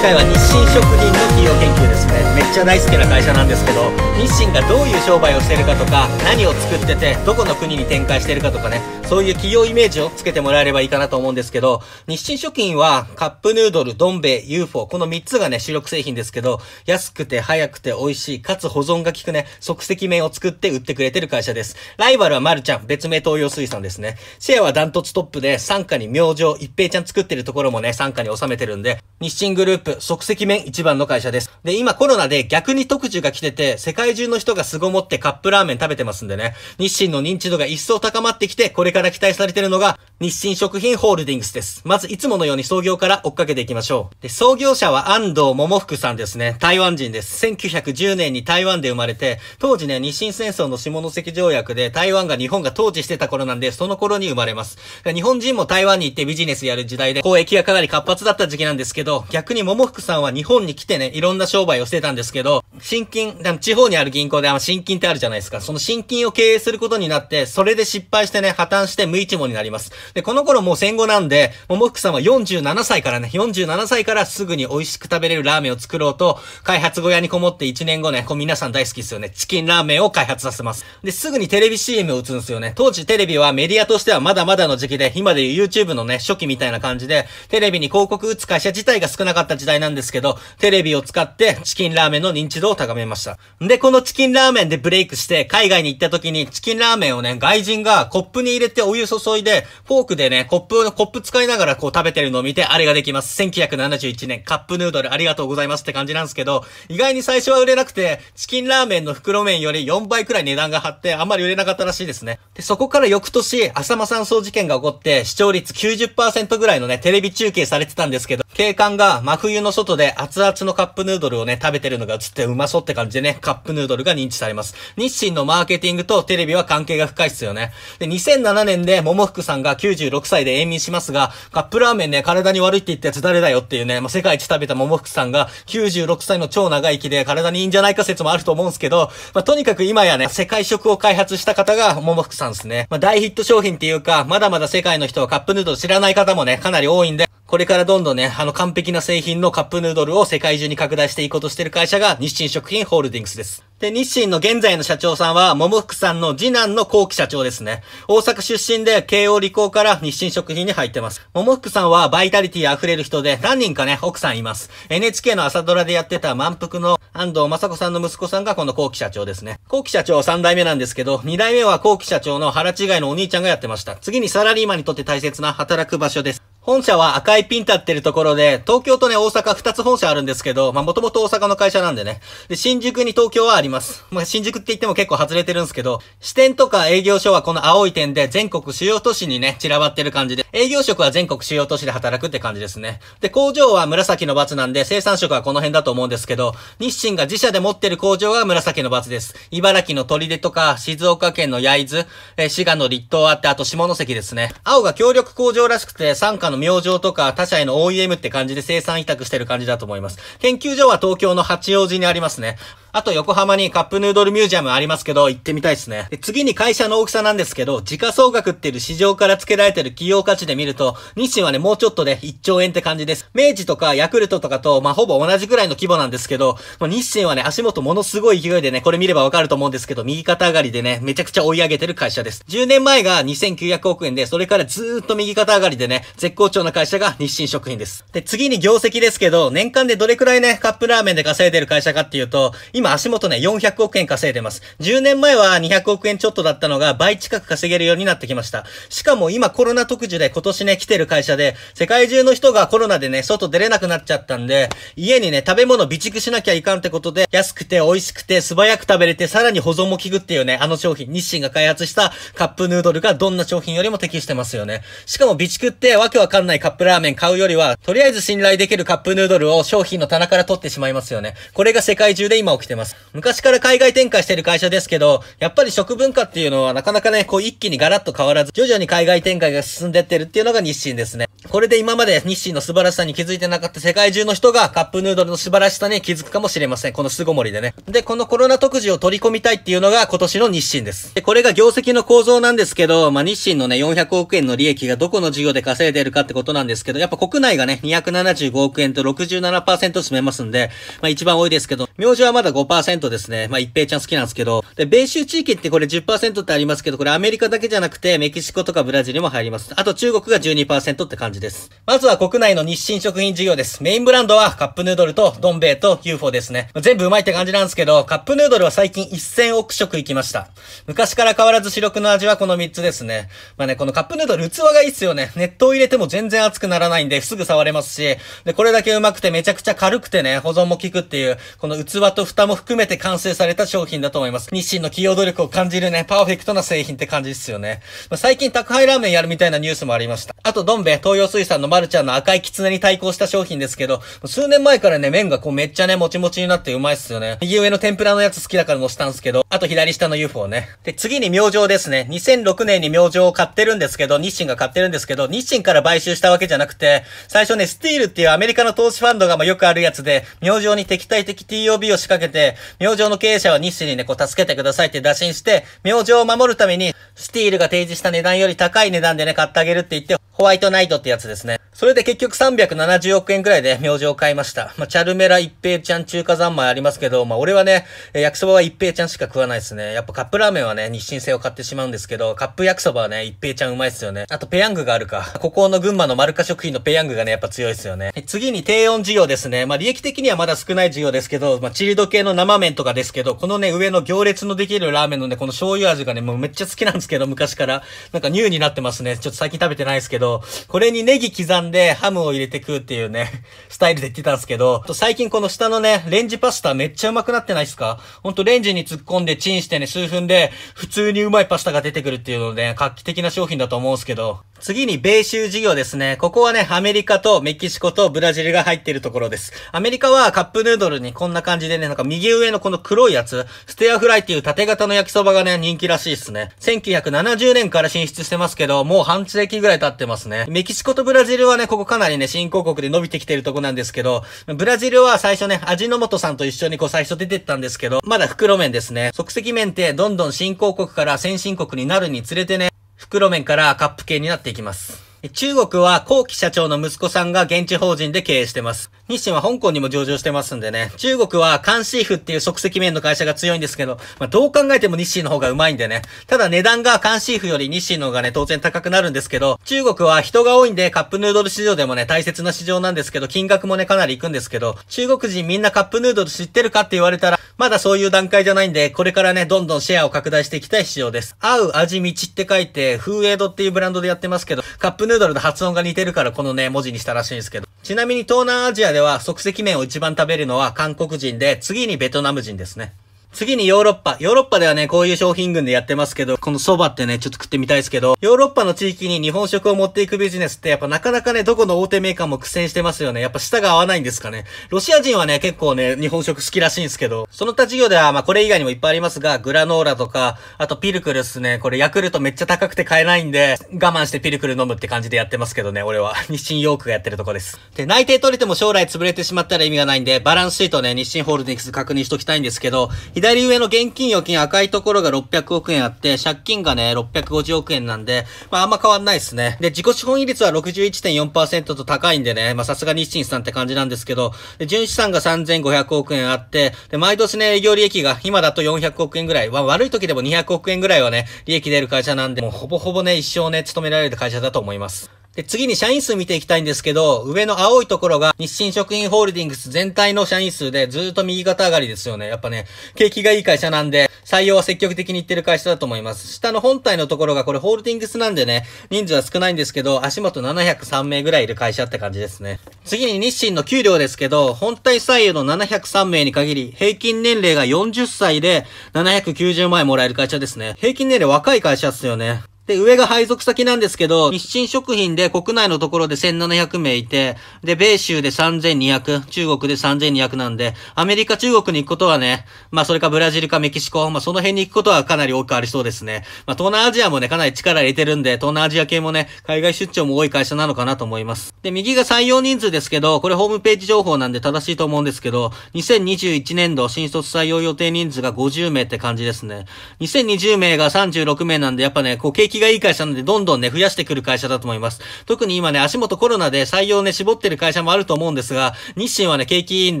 回は日清職人の企業研究ですねめっちゃ大好きな会社なんですけど日清がどういう商売をしてるかとか何を作っててどこの国に展開してるかとかねそういう企業イメージをつけてもらえればいいかなと思うんですけど日清食品はカップヌードルどん兵衛 UFO この3つがね主力製品ですけど安くて早くて美味しいかつ保存が効くね即席麺を作って売ってくれてる会社ですライバルはまるちゃん別名東洋水産ですねシェアはダントツトップで傘下に明星一平ちゃん作ってるところもね傘下に収めてるんで日清グループ即席麺一番の会社です。で、今コロナで逆に特需が来てて、世界中の人が凄もってカップラーメン食べてますんでね、日清の認知度が一層高まってきて、これから期待されてるのが、日清食品ホールディングスです。まず、いつものように創業から追っかけていきましょう。で、創業者は安藤桃福さんですね。台湾人です。1910年に台湾で生まれて、当時ね、日清戦争の下関条約で、台湾が日本が統治してた頃なんで、その頃に生まれます。日本人も台湾に行ってビジネスやる時代で、交易がかなり活発だった時期なんですけど、逆に桃福さんは日本に来てね、いろんな商売をしてたんですけど、新金、地方にある銀行であの新金ってあるじゃないですか。その新金を経営することになって、それで失敗してね、破綻して無一文になります。で、この頃もう戦後なんで、ももふくさんは47歳からね、47歳からすぐに美味しく食べれるラーメンを作ろうと、開発小屋にこもって1年後ね、こう皆さん大好きですよね。チキンラーメンを開発させます。で、すぐにテレビ CM を打つんですよね。当時テレビはメディアとしてはまだまだの時期で、今でいう YouTube のね、初期みたいな感じで、テレビに広告打つ会社自体が少なかった時代なんですけど、テレビを使ってチキンラーメンの認知度を高めました。で、このチキンラーメンでブレイクして、海外に行った時にチキンラーメンをね、外人がコップに入れてお湯注いで、フォークでね、コップ、コップ使いながらこう食べてるのを見て、あれができます。1971年、カップヌードルありがとうございますって感じなんですけど、意外に最初は売れなくて、チキンラーメンの袋麺より4倍くらい値段が張って、あんまり売れなかったらしいですね。で、そこから翌年、浅間山荘事件が起こって、視聴率90%ぐらいのね、テレビ中継されてたんですけど、警官が真冬の外で熱々のカップヌードルをね、食べてるのが映ってうまそうって感じでね、カップヌードルが認知されます。日清のマーケティングとテレビは関係が深いっすよね。で、2007年で桃福さんが96歳で延命しますが、カップラーメンね、体に悪いって言ったやつ誰だよっていうね、まあ、世界一食べた桃福さんが96歳の超長生きで体にいいんじゃないか説もあると思うんすけど、まあ、とにかく今やね、世界食を開発した方が桃福さんですね。まあ、大ヒット商品っていうか、まだまだ世界の人はカップヌードル知らない方もね、かなり多いんで、これからどんどんね、あの完璧な製品のカップヌードルを世界中に拡大していこうとしている会社が日清食品ホールディングスです。で、日清の現在の社長さんは、桃福さんの次男の後期社長ですね。大阪出身で、慶応理工から日清食品に入ってます。桃福さんはバイタリティ溢れる人で、何人かね、奥さんいます。NHK の朝ドラでやってた満腹の安藤雅子さんの息子さんがこの後期社長ですね。後期社長3代目なんですけど、2代目は後期社長の腹違いのお兄ちゃんがやってました。次にサラリーマンにとって大切な働く場所です。本社は赤いピン立ってるところで、東京とね、大阪2つ本社あるんですけど、まあもともと大阪の会社なんでね。で、新宿に東京はあります。まあ新宿って言っても結構外れてるんですけど、支店とか営業所はこの青い点で全国主要都市にね、散らばってる感じで、営業職は全国主要都市で働くって感じですね。で、工場は紫の罰なんで、生産職はこの辺だと思うんですけど、日清が自社で持ってる工場が紫の罰です。茨城の砦とか、静岡県の焼津、え滋賀の立東あって、あと下関ですね。青が協力工場らしくて、参加の明星とか他社への OEM って感じで生産委託してる感じだと思います。研究所は東京の八王子にありますね。あと横浜にカップヌードルミュージアムありますけど、行ってみたいですね。で次に会社の大きさなんですけど、時価総額っていう市場から付けられてる企業価値で見ると、日清はね、もうちょっとで1兆円って感じです。明治とかヤクルトとかと、まあ、ほぼ同じくらいの規模なんですけど、まあ、日清はね、足元ものすごい勢いでね、これ見ればわかると思うんですけど、右肩上がりでね、めちゃくちゃ追い上げてる会社です。10年前が2900億円で、それからずーっと右肩上がりでね、絶好調な会社が日清食品です。で、次に業績ですけど、年間でどれくらいね、カップラーメンで稼いでる会社かっていうと、今足元ね、400億円稼いでます。10年前は200億円ちょっとだったのが倍近く稼げるようになってきました。しかも今コロナ特需で今年ね、来てる会社で、世界中の人がコロナでね、外出れなくなっちゃったんで、家にね、食べ物備蓄しなきゃいかんってことで、安くて美味しくて素早く食べれて、さらに保存も効くっていうね、あの商品、日清が開発したカップヌードルがどんな商品よりも適してますよね。しかも備蓄ってわけわかんないカップラーメン買うよりは、とりあえず信頼できるカップヌードルを商品の棚から取ってしまいますよね。これが世界中で今起きててます。昔から海外展開してる会社ですけど、やっぱり食文化っていうのはなかなかね、こう一気にガラッと変わらず、徐々に海外展開が進んでってるっていうのが日清ですね。これで今まで日清の素晴らしさに気づいてなかった世界中の人がカップヌードルの素晴らしさに気づくかもしれません。この巣ごもりでね。で、このコロナ特需を取り込みたいっていうのが今年の日清です。で、これが業績の構造なんですけど、まあ、日清のね、400億円の利益がどこの事業で稼いでるかってことなんですけど、やっぱ国内がね、275億円と67%占めますんで、まあ、一番多いですけど、明星はまだ5%ですね。まあ、一平ちゃん好きなんですけど。で、米州地域ってこれ10%ってありますけど、これアメリカだけじゃなくて、メキシコとかブラジルも入ります。あと中国が12%って感じです。まずは国内の日清食品事業です。メインブランドはカップヌードルとどん兵衛と UFO ですね。全部うまいって感じなんですけど、カップヌードルは最近1000億食いきました。昔から変わらず主力の味はこの3つですね。まあね、このカップヌードル器がいいっすよね。熱湯入れても全然熱くならないんで、すぐ触れますし、で、これだけうまくてめちゃくちゃ軽くてね、保存も効くっていう、この器と蓋も含めて完成された商品だと思います。日清の企業努力を感じるね、パーフェクトな製品って感じですよね。まあ、最近宅配ラーメンやるみたいなニュースもありました。あと、どんべ、東洋水産のマルちゃんの赤い狐に対抗した商品ですけど、数年前からね、麺がこうめっちゃね、もちもちになってうまいっすよね。右上の天ぷらのやつ好きだから載せたんすけど、あと左下の UFO ね。で、次に明星ですね。2006年に明星を買ってるんですけど、日清が買ってるんですけど、日清から買収したわけじゃなくて、最初ね、スティールっていうアメリカの投資ファンドがまあよくあるやつで、明星に敵対的 TOB を仕掛けて、で、明星の経営者は日誌にね、こう助けてくださいって打診して、明星を守るために、スティールが提示した値段より高い値段でね、買ってあげるって言って、ホワイトナイトってやつですね。それで結局370億円くらいで明星を買いました。まあ、チャルメラ一平ちゃん中華三昧ありますけど、まあ、俺はね、焼きそばは一平ちゃんしか食わないですね。やっぱカップラーメンはね、日清製を買ってしまうんですけど、カップ焼きそばはね、一平ちゃんうまいっすよね。あとペヤングがあるか。ここの群馬の丸ルカ食品のペヤングがね、やっぱ強いっすよね。次に低温需要ですね。まあ、利益的にはまだ少ない需要ですけど、まあ、チルド系の生麺とかですけど、このね、上の行列のできるラーメンのね、この醤油味がね、もうめっちゃ好きなんですけど、昔から。なんかニューになってますね。ちょっと最近食べてないですけど、これにネギ刻んで、でハムを入れて食うっていうね、スタイルで言ってたんですけど、最近この下のね、レンジパスタめっちゃうまくなってないっすかほんとレンジに突っ込んでチンしてね、数分で普通にうまいパスタが出てくるっていうので、ね、画期的な商品だと思うんすけど、次に米州事業ですね。ここはね、アメリカとメキシコとブラジルが入っているところです。アメリカはカップヌードルにこんな感じでね、なんか右上のこの黒いやつ、ステアフライっていう縦型の焼きそばがね、人気らしいですね。1970年から進出してますけど、もう半世紀ぐらい経ってますね。メキシコとブラジルはね、ここかなりね、新興国で伸びてきてるとこなんですけど、ブラジルは最初ね、味の素さんと一緒にこう最初出てったんですけど、まだ袋麺ですね。即席麺ってどんどん新興国から先進国になるにつれてね、袋麺からカップ系になっていきます。中国は後期社長の息子さんが現地法人で経営してます。日清は香港にも上場してますんでね、中国は関シーフっていう即席麺の会社が強いんですけど、まあ、どう考えても日清の方がうまいんでね、ただ値段が関シーフより日清の方がね、当然高くなるんですけど、中国は人が多いんでカップヌードル市場でもね、大切な市場なんですけど、金額もね、かなりいくんですけど、中国人みんなカップヌードル知ってるかって言われたら、まだそういう段階じゃないんで、これからね、どんどんシェアを拡大していきたい市場です。合う味道って書いて、フーエドっていうブランドでやってますけど、カップヌードルの発音が似てるからこのね、文字にしたらしいんですけど、ちなみに東南アジアでは即席麺を一番食べるのは韓国人で、次にベトナム人ですね。次にヨーロッパ。ヨーロッパではね、こういう商品群でやってますけど、この蕎麦ってね、ちょっと食ってみたいですけど、ヨーロッパの地域に日本食を持っていくビジネスって、やっぱなかなかね、どこの大手メーカーも苦戦してますよね。やっぱ舌が合わないんですかね。ロシア人はね、結構ね、日本食好きらしいんですけど、その他事業では、まあこれ以外にもいっぱいありますが、グラノーラとか、あとピルクルっすね。これヤクルトめっちゃ高くて買えないんで、我慢してピルクル飲むって感じでやってますけどね、俺は。日清ヨークがやってるとこです。で、内定取れても将来潰れてしまったら意味がないんで、バランスシートね、日清ホールディングス確認しときたいんですけど、左上の現金預金赤いところが600億円あって、借金がね、650億円なんで、まああんま変わんないですね。で、自己資本比率は61.4%と高いんでね、まあさすが日清さんって感じなんですけど、で、純資産が3500億円あって、で、毎年ね、営業利益が今だと400億円ぐらい、まあ悪い時でも200億円ぐらいはね、利益出る会社なんで、もうほぼほぼね、一生ね、勤められる会社だと思います。で、次に社員数見ていきたいんですけど、上の青いところが日清食品ホールディングス全体の社員数でずっと右肩上がりですよね。やっぱね、景気がいい会社なんで、採用は積極的に行ってる会社だと思います。下の本体のところがこれホールディングスなんでね、人数は少ないんですけど、足元703名ぐらいいる会社って感じですね。次に日清の給料ですけど、本体採用の703名に限り、平均年齢が40歳で790万円もらえる会社ですね。平均年齢若い会社っすよね。で、上が配属先なんですけど、日清食品で国内のところで1700名いて、で、米州で3200、中国で3200なんで、アメリカ、中国に行くことはね、まあそれかブラジルかメキシコ、まあその辺に行くことはかなり多くありそうですね。まあ東南アジアもね、かなり力入れてるんで、東南アジア系もね、海外出張も多い会社なのかなと思います。で、右が採用人数ですけど、これホームページ情報なんで正しいと思うんですけど、2021年度新卒採用予定人数が50名って感じですね。2020名が36名なんで、やっぱね、こう景気がいい会社なので、どんどんね、増やしてくる会社だと思います。特に今ね、足元コロナで採用ね、絞ってる会社もあると思うんですが、日清はね、景気いいん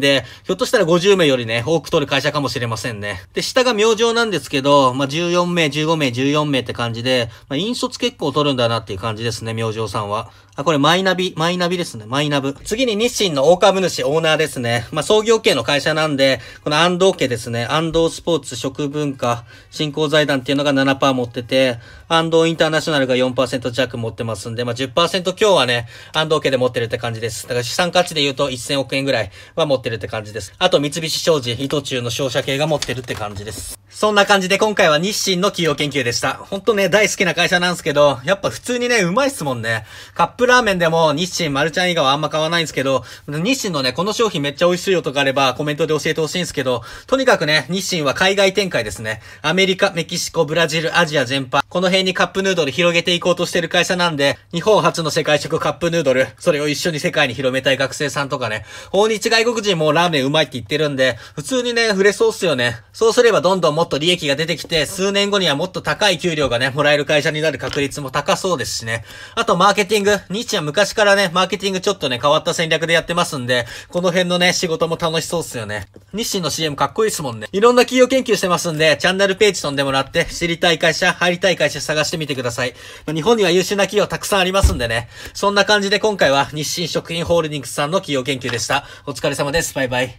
で、ひょっとしたら50名よりね、多く取る会社かもしれませんね。で、下が明星なんですけど、まあ、14名、15名、14名って感じで、まあ、引率結構取るんだなっていう感じですね、明星さんは。あ、これマイナビ、マイナビですね。マイナブ。次に日清の大株主、オーナーですね。まあ、創業系の会社なんで、この安藤家ですね。安藤スポーツ食文化振興財団っていうのが7%持ってて、安藤インターナショナルが4%弱持ってますんで、まあ、10%強はね、安藤家で持ってるって感じです。だから資産価値で言うと1000億円ぐらいは持ってるって感じです。あと三菱商事、伊藤忠の商社系が持ってるって感じです。そんな感じで今回は日清の企業研究でした。ほんとね、大好きな会社なんですけど、やっぱ普通にね、うまいっすもんね。カップラーメンでも日清丸ちゃん以外はあんま買わないんですけど、日清のね、この商品めっちゃ美味しいよとかあればコメントで教えてほしいんですけど、とにかくね、日清は海外展開ですね。アメリカ、メキシコ、ブラジル、アジア全般。この辺にカップヌードル広げていこうとしてる会社なんで、日本初の世界食カップヌードル、それを一緒に世界に広めたい学生さんとかね、訪日外国人もラーメンうまいって言ってるんで、普通にね、触れそうっすよね。そうすればどんどんもっっと利益が出てきて、数年後にはもっと高い給料がね、もらえる会社になる確率も高そうですしね。あと、マーケティング。日は昔からね、マーケティングちょっとね、変わった戦略でやってますんで、この辺のね、仕事も楽しそうっすよね。日清の CM かっこいいですもんね。いろんな企業研究してますんで、チャンネルページ飛んでもらって、知りたい会社、入りたい会社探してみてください。日本には優秀な企業たくさんありますんでね。そんな感じで今回は日清食品ホールディングスさんの企業研究でした。お疲れ様です。バイバイ。